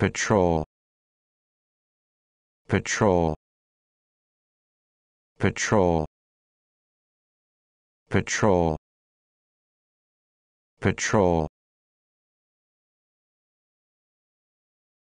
patrol patrol patrol patrol patrol